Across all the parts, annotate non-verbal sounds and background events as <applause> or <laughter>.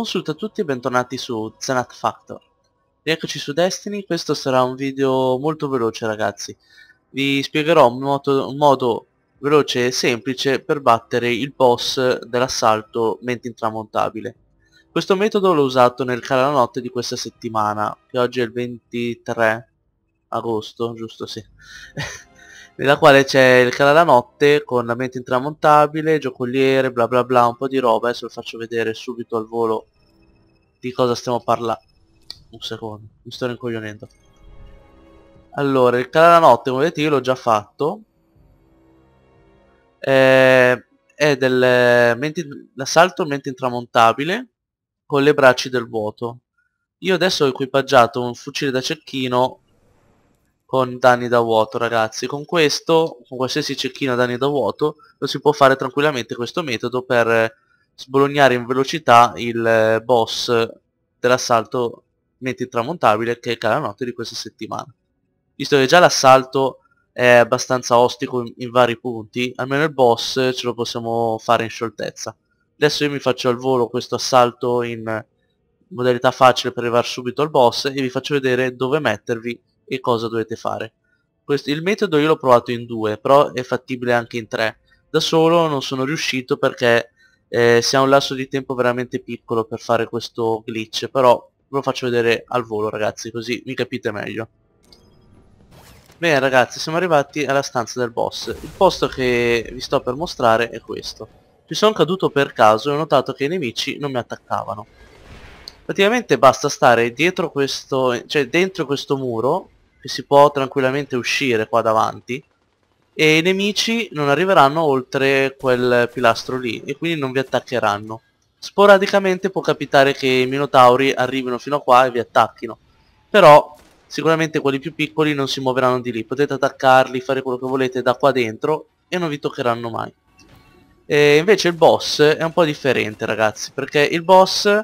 Un saluto a tutti e bentornati su Zenat Factor Eccoci su Destiny, questo sarà un video molto veloce ragazzi Vi spiegherò un modo, un modo veloce e semplice per battere il boss dell'assalto Mente Intramontabile Questo metodo l'ho usato nel canale notte di questa settimana Che oggi è il 23 agosto, giusto sì <laughs> nella quale c'è il canale a notte con la mente intramontabile, giocoliere, bla bla bla, un po' di roba, adesso vi faccio vedere subito al volo di cosa stiamo parlando. Un secondo, mi sto rincoglionendo. Allora, il canale a notte, come vedete, io l'ho già fatto. Eh, è dell'assalto mente intramontabile con le braccia del vuoto. Io adesso ho equipaggiato un fucile da cecchino con danni da vuoto ragazzi con questo con qualsiasi cecchino danni da vuoto lo si può fare tranquillamente questo metodo per eh, sbolognare in velocità il eh, boss dell'assalto mente intramontabile che è Calanotte di questa settimana visto che già l'assalto è abbastanza ostico in, in, vari punti almeno il boss ce lo possiamo fare in scioltezza adesso io mi faccio al volo questo assalto in modalità facile per arrivare subito al boss e vi faccio vedere dove mettervi e cosa dovete fare. Questo, il metodo io l'ho provato in due, però è fattibile anche in tre. Da solo non sono riuscito perché eh, si ha un lasso di tempo veramente piccolo per fare questo glitch, però ve lo faccio vedere al volo ragazzi, così mi capite meglio. Bene ragazzi, siamo arrivati alla stanza del boss. Il posto che vi sto per mostrare è questo. Ci sono caduto per caso e ho notato che i nemici non mi attaccavano. Praticamente basta stare dietro questo, cioè dentro questo muro che si può tranquillamente uscire qua davanti e i nemici non arriveranno oltre quel pilastro lì e quindi non vi attaccheranno. Sporadicamente può capitare che i minotauri arrivino fino a qua e vi attacchino, però sicuramente quelli più piccoli non si muoveranno di lì, potete attaccarli, fare quello che volete da qua dentro e non vi toccheranno mai. E invece il boss è un po' differente ragazzi, perché il boss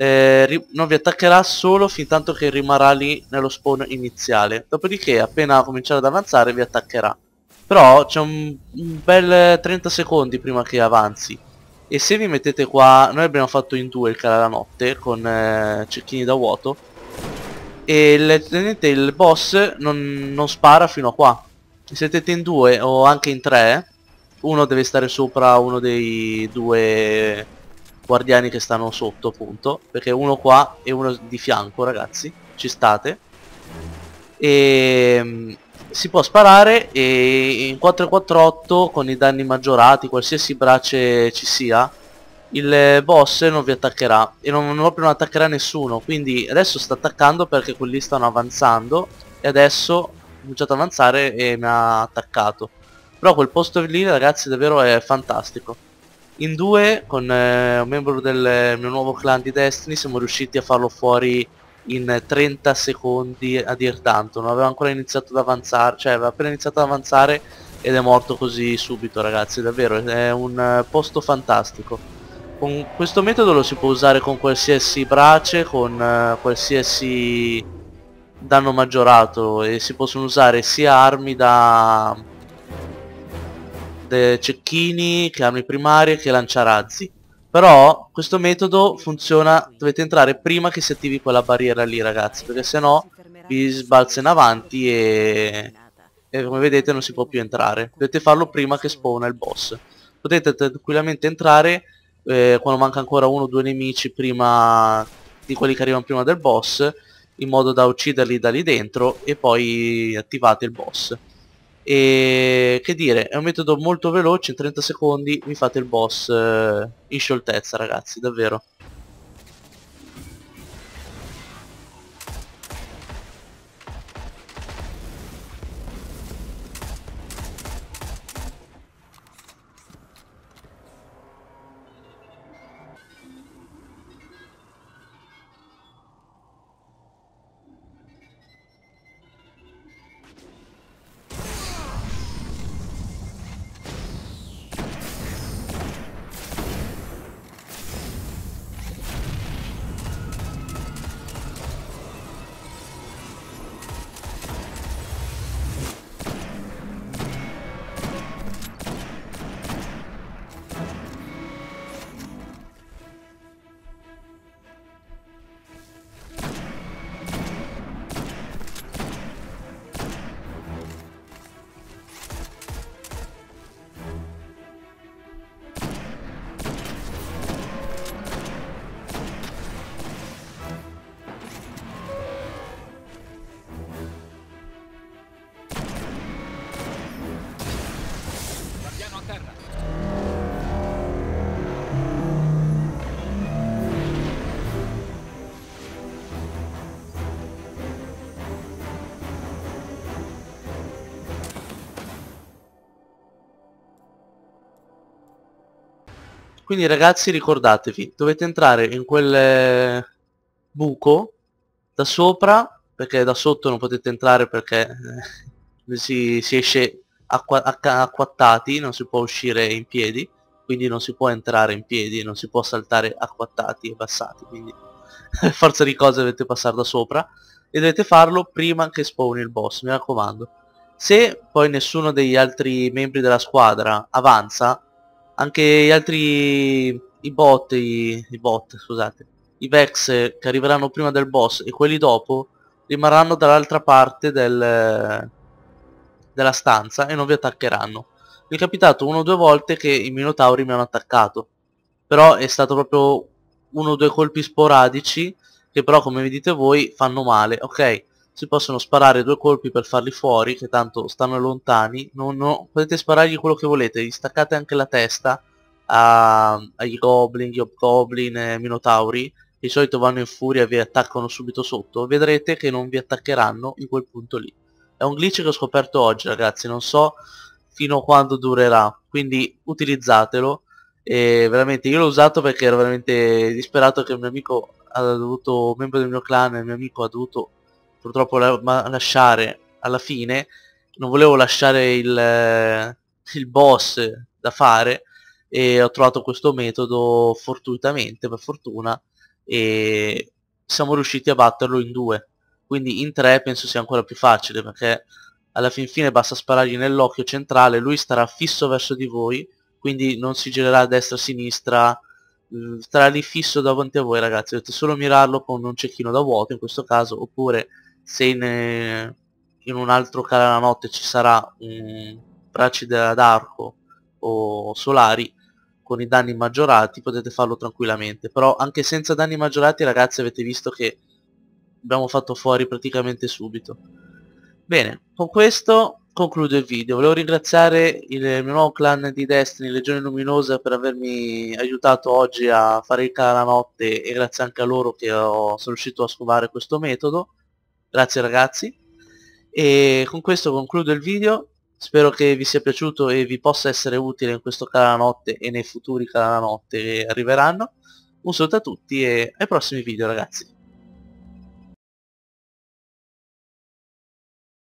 eh, non vi attaccherà solo fin tanto che rimarrà lì nello spawn iniziale. Dopodiché appena cominciare ad avanzare vi attaccherà. Però c'è un, un bel 30 secondi prima che avanzi. E se vi mettete qua, noi abbiamo fatto in due il cara alla notte con eh, cecchini da vuoto. E le, il boss non, non spara fino a qua. Se siete in due o anche in tre, uno deve stare sopra uno dei due guardiani che stanno sotto appunto perché uno qua e uno di fianco ragazzi ci state e mm, si può sparare e in 448 con i danni maggiorati qualsiasi brace ci sia il boss non vi attaccherà e non, non proprio non attaccherà nessuno quindi adesso sta attaccando perché quelli stanno avanzando e adesso ho cominciato ad avanzare e mi ha attaccato però quel posto lì ragazzi davvero è fantastico in due, con eh, un membro del eh, mio nuovo clan di Destiny, siamo riusciti a farlo fuori in 30 eh, secondi a dir tanto. Non aveva ancora iniziato ad avanzare, cioè aveva appena iniziato ad avanzare ed è morto così subito ragazzi, davvero, è un eh, posto fantastico. Con questo metodo lo si può usare con qualsiasi brace, con eh, qualsiasi danno maggiorato e si possono usare sia armi da cecchini, che hanno i primari che lancia razzi Però questo metodo funziona, dovete entrare prima che si attivi quella barriera lì ragazzi, perché se no vi sbalza in avanti e, e come vedete non si può più entrare. Dovete farlo prima che spawna il boss. Potete tranquillamente entrare eh, quando manca ancora uno o due nemici prima di quelli che arrivano prima del boss, in modo da ucciderli da lì dentro e poi attivate il boss e che dire è un metodo molto veloce in 30 secondi mi fate il boss eh, in scioltezza ragazzi davvero Quindi ragazzi ricordatevi, dovete entrare in quel eh, buco da sopra, perché da sotto non potete entrare perché eh, si, si, esce acqua, acquattati, non si può uscire in piedi, quindi non si può entrare in piedi, non si può saltare acquattati e passati, quindi <laughs> forza di cose dovete passare da sopra e dovete farlo prima che spawni il boss, mi raccomando. Se poi nessuno degli altri membri della squadra avanza, anche gli altri i bot, i, i bot scusate, i Vex che arriveranno prima del boss e quelli dopo rimarranno dall'altra parte del, della stanza e non vi attaccheranno. Mi è capitato uno o due volte che i Minotauri mi hanno attaccato, però è stato proprio uno o due colpi sporadici che però come vedete voi fanno male, ok? si possono sparare due colpi per farli fuori, che tanto stanno lontani, no, no. potete sparargli quello che volete, gli staccate anche la testa a, agli goblin, gli hobgoblin e minotauri, che di solito vanno in furia e vi attaccano subito sotto, vedrete che non vi attaccheranno in quel punto lì. È un glitch che ho scoperto oggi ragazzi, non so fino a quando durerà, quindi utilizzatelo. E veramente io l'ho usato perché ero veramente disperato che un mio amico ha dovuto, un membro del mio clan, il mio amico ha dovuto purtroppo la, ma, lasciare alla fine, non volevo lasciare il, eh, il boss da fare e ho trovato questo metodo fortuitamente, per fortuna, e siamo riusciti a batterlo in due. Quindi in tre penso sia ancora più facile perché alla fin fine basta sparargli nell'occhio centrale, lui starà fisso verso di voi, quindi non si girerà a destra a sinistra, mm, starà lì fisso davanti a voi ragazzi, dovete solo mirarlo con un cecchino da vuoto in questo caso, oppure se in, eh, in un altro cala la notte ci sarà un Bracida d'arco o Solari con i danni maggiorati potete farlo tranquillamente però anche senza danni maggiorati ragazzi avete visto che abbiamo fatto fuori praticamente subito bene con questo concludo il video volevo ringraziare il mio nuovo clan di Destiny Legione Luminosa per avermi aiutato oggi a fare il cala la notte e grazie anche a loro che ho, sono riuscito a scovare questo metodo grazie ragazzi e con questo concludo il video spero che vi sia piaciuto e vi possa essere utile in questo Calanotte e nei futuri Calanotte che arriveranno un saluto a tutti e ai prossimi video ragazzi